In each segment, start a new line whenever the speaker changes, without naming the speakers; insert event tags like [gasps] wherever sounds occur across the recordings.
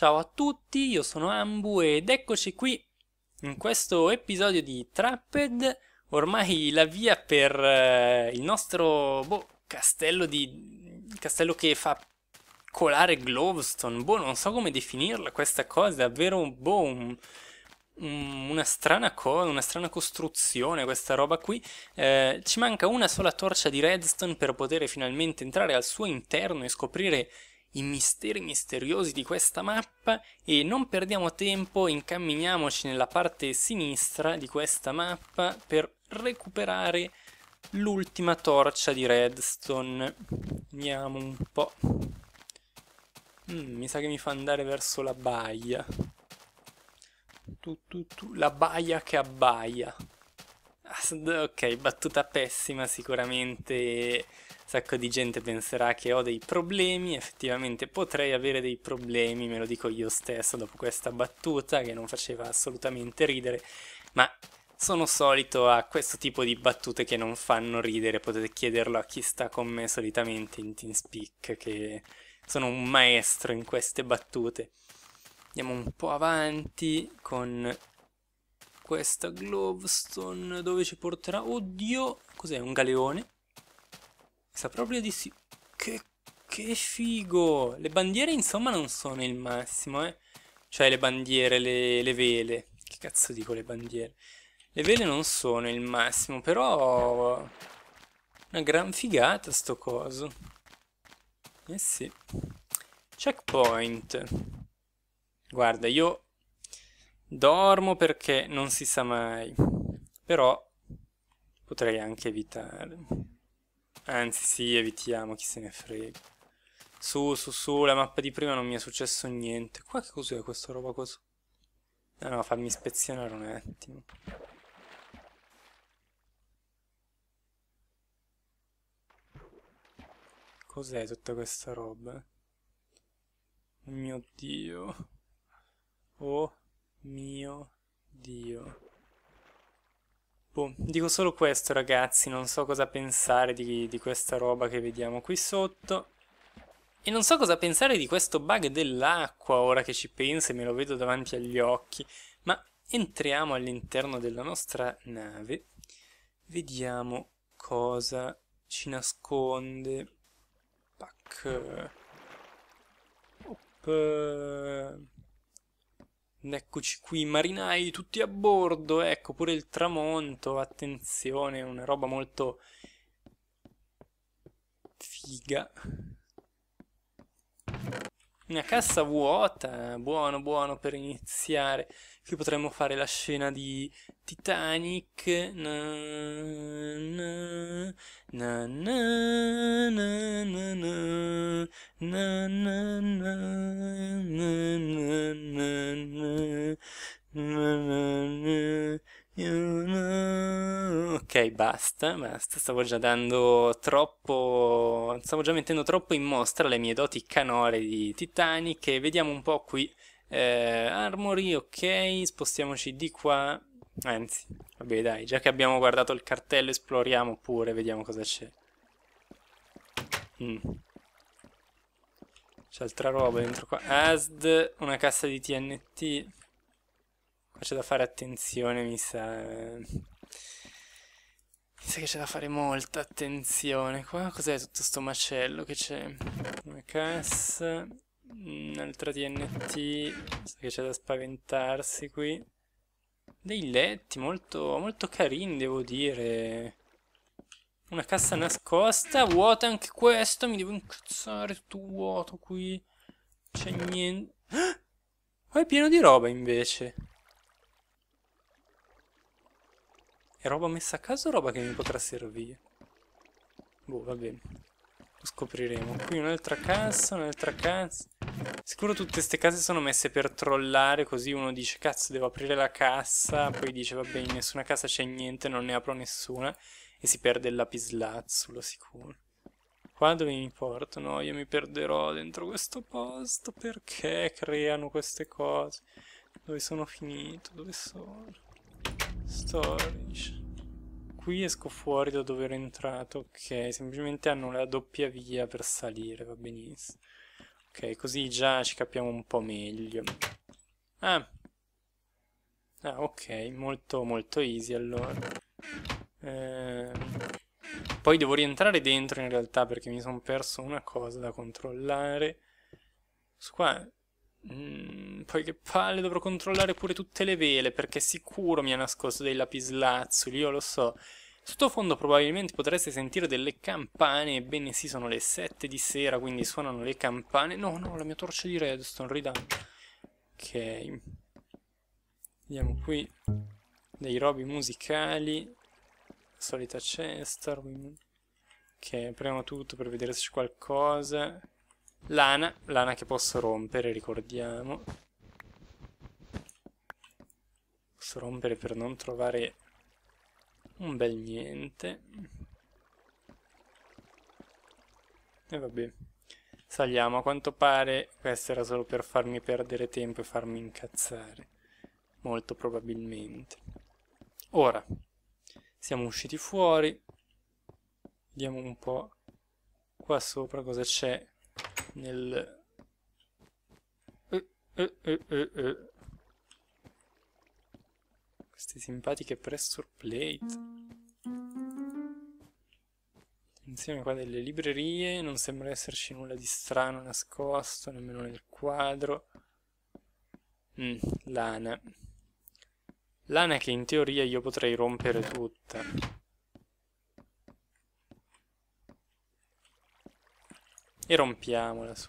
Ciao a tutti, io sono Ambu ed eccoci qui in questo episodio di Trapped, ormai la via per eh, il nostro boh, castello di castello che fa colare Glowstone, boh, non so come definirla questa cosa, davvero boh, un, un, una strana cosa, una strana costruzione questa roba qui. Eh, ci manca una sola torcia di redstone per poter finalmente entrare al suo interno e scoprire i misteri misteriosi di questa mappa e non perdiamo tempo, incamminiamoci nella parte sinistra di questa mappa per recuperare l'ultima torcia di redstone. Andiamo un po'. Mm, mi sa che mi fa andare verso la baia. Tu, tu, tu, la baia che abbaia. Ah, ok, battuta pessima sicuramente sacco di gente penserà che ho dei problemi, effettivamente potrei avere dei problemi, me lo dico io stesso dopo questa battuta che non faceva assolutamente ridere, ma sono solito a questo tipo di battute che non fanno ridere, potete chiederlo a chi sta con me solitamente in TeamSpeak, che sono un maestro in queste battute. Andiamo un po' avanti con questa Glovestone, dove ci porterà? Oddio, cos'è? Un galeone? Sa proprio di sì. Che, che figo! Le bandiere insomma non sono il massimo, eh. Cioè le bandiere, le, le vele. Che cazzo dico le bandiere? Le vele non sono il massimo, però... Una gran figata sto coso. Eh sì. Checkpoint. Guarda, io dormo perché non si sa mai. Però potrei anche evitare. Anzi, sì, evitiamo, chi se ne frega. Su, su, su, la mappa di prima non mi è successo niente. Qua che cos'è questa roba così? No, no, fammi ispezionare un attimo. Cos'è tutta questa roba? Oh Mio Dio. Oh mio Dio tempo. Boh, dico solo questo ragazzi, non so cosa pensare di, di questa roba che vediamo qui sotto. E non so cosa pensare di questo bug dell'acqua, ora che ci penso e me lo vedo davanti agli occhi. Ma entriamo all'interno della nostra nave. Vediamo cosa ci nasconde. Pac. Op. Eccoci qui, marinai tutti a bordo, ecco pure il tramonto, attenzione, una roba molto figa. Una cassa vuota, buono buono per iniziare. Qui potremmo fare la scena di Titanic. Na, na, na, Ok, basta, basta, stavo già dando troppo, stavo già mettendo troppo in mostra le mie doti canore di Titanic e vediamo un po' qui eh, armory, ok, spostiamoci di qua. Anzi, vabbè dai, già che abbiamo guardato il cartello esploriamo pure, vediamo cosa c'è. Mm. C'è altra roba dentro qua. ASD, una cassa di TNT. Qua c'è da fare attenzione, mi sa. Mi sa che c'è da fare molta attenzione. Qua cos'è tutto sto macello che c'è? Una cassa... Un'altra TNT, so che c'è da spaventarsi qui. Dei letti molto, molto carini, devo dire. Una cassa nascosta, vuota anche questo, mi devo incazzare tutto vuoto qui. C'è niente... Ah! [gasps] Qua è pieno di roba invece. È roba messa a caso o roba che mi potrà servire? Boh, va bene. Lo scopriremo. Qui un'altra cassa, un'altra cassa. Sicuro tutte queste case sono messe per trollare così uno dice cazzo devo aprire la cassa, poi dice vabbè in nessuna casa c'è niente, non ne apro nessuna e si perde il lapislazzo lapislazzulo sicuro. Qua dove mi portano? Io mi perderò dentro questo posto perché creano queste cose. Dove sono finito? Dove sono? Storage. Qui esco fuori da dove ero entrato, ok. Semplicemente hanno la doppia via per salire, va benissimo. Ok, così già ci capiamo un po' meglio. Ah. Ah, ok, molto molto easy allora. Ehm... Poi devo rientrare dentro in realtà perché mi sono perso una cosa da controllare. Su qua... Mm, poi che palle, dovrò controllare pure tutte le vele perché sicuro mi ha nascosto dei lapislazzuli, io lo so. Sottofondo probabilmente potreste sentire delle campane, ebbene sì, sono le 7 di sera, quindi suonano le campane. No, no, la mia torcia di redstone, ridà. Ok. Vediamo qui dei robi musicali. Solita cesta. Ok, apriamo tutto per vedere se c'è qualcosa. Lana, lana che posso rompere, ricordiamo. Posso rompere per non trovare un bel niente. E vabbè. Saliamo, a quanto pare questo era solo per farmi perdere tempo e farmi incazzare. Molto probabilmente. Ora, siamo usciti fuori. Vediamo un po' qua sopra cosa c'è nel... Uh, uh, uh, queste simpatiche pressure plate. Insieme qua delle librerie, non sembra esserci nulla di strano nascosto, nemmeno nel quadro. Mm, lana. Lana che in teoria io potrei rompere tutta. E rompiamola su.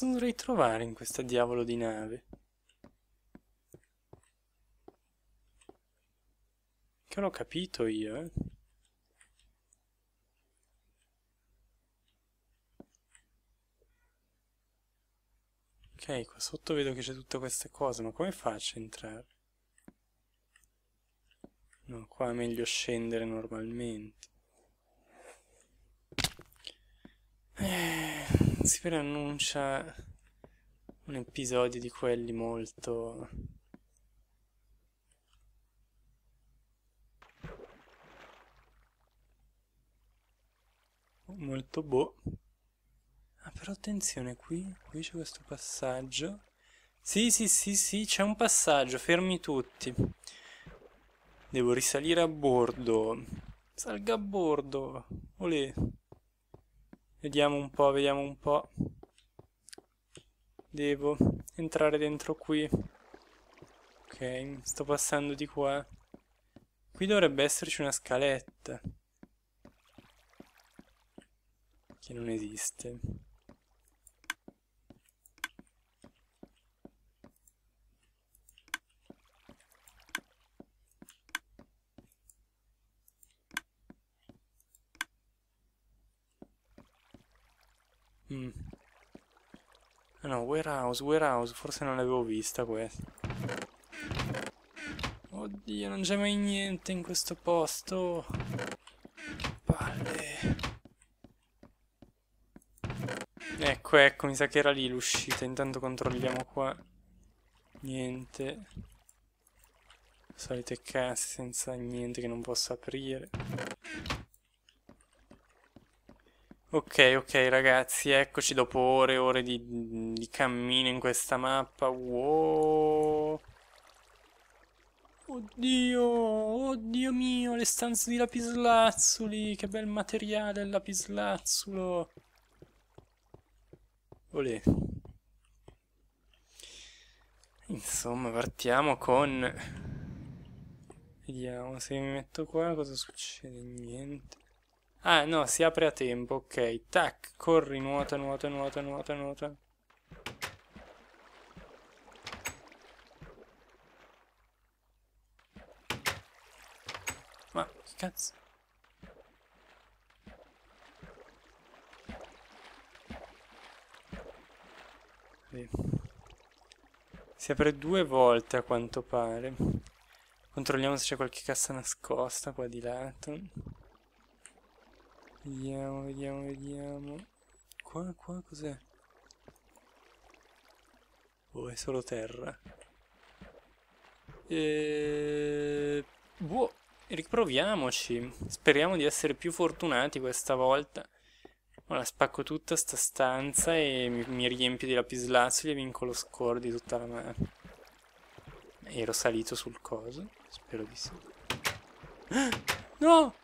Cosa dovrei trovare in questa diavolo di nave? Che l'ho capito io, eh? Ok, qua sotto vedo che c'è tutte queste cose, ma come faccio a entrare? No, qua è meglio scendere normalmente. Eh si preannuncia un episodio di quelli molto... molto boh. Ah, però attenzione, qui, qui c'è questo passaggio. Sì, sì, sì, sì, c'è un passaggio, fermi tutti. Devo risalire a bordo. Salga a bordo. Olè. Vediamo un po', vediamo un po'. Devo entrare dentro qui. Ok, sto passando di qua. Qui dovrebbe esserci una scaletta. Che non esiste. Mm. Ah, no, warehouse, warehouse, forse non l'avevo vista questa. Oddio, non c'è mai niente in questo posto. Palle. Ecco, ecco, mi sa che era lì l'uscita. Intanto controlliamo qua. Niente. Solite casse senza niente che non posso aprire. Ok, ok ragazzi, eccoci dopo ore e ore di, di, cammino in questa mappa. Wow! Oddio, oddio mio, le stanze di lapislazzuli, che bel materiale il lapislazzulo. Olè. Insomma, partiamo con... Vediamo se mi metto qua cosa succede, niente. Ah, no, si apre a tempo, ok. Tac, corri, nuota, nuota, nuota, nuota, nuota. Ma che cazzo? Sì. Si apre due volte a quanto pare. Controlliamo se c'è qualche cassa nascosta qua di lato. Vediamo, vediamo, vediamo. Qua, qua cos'è? Oh, è solo terra. E... Boh, riproviamoci. Speriamo di essere più fortunati questa volta. Ora spacco tutta sta stanza e mi, mi riempio di lapislazzuli e vinco lo score di tutta la mano. Ero salito sul coso? Spero di sì. Ah, [gasps] no!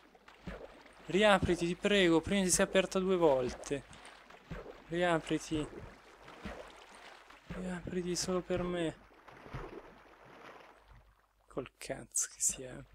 Riapriti, ti prego, prima si è aperta due volte. Riapriti. Riapriti solo per me. Col cazzo che si apre.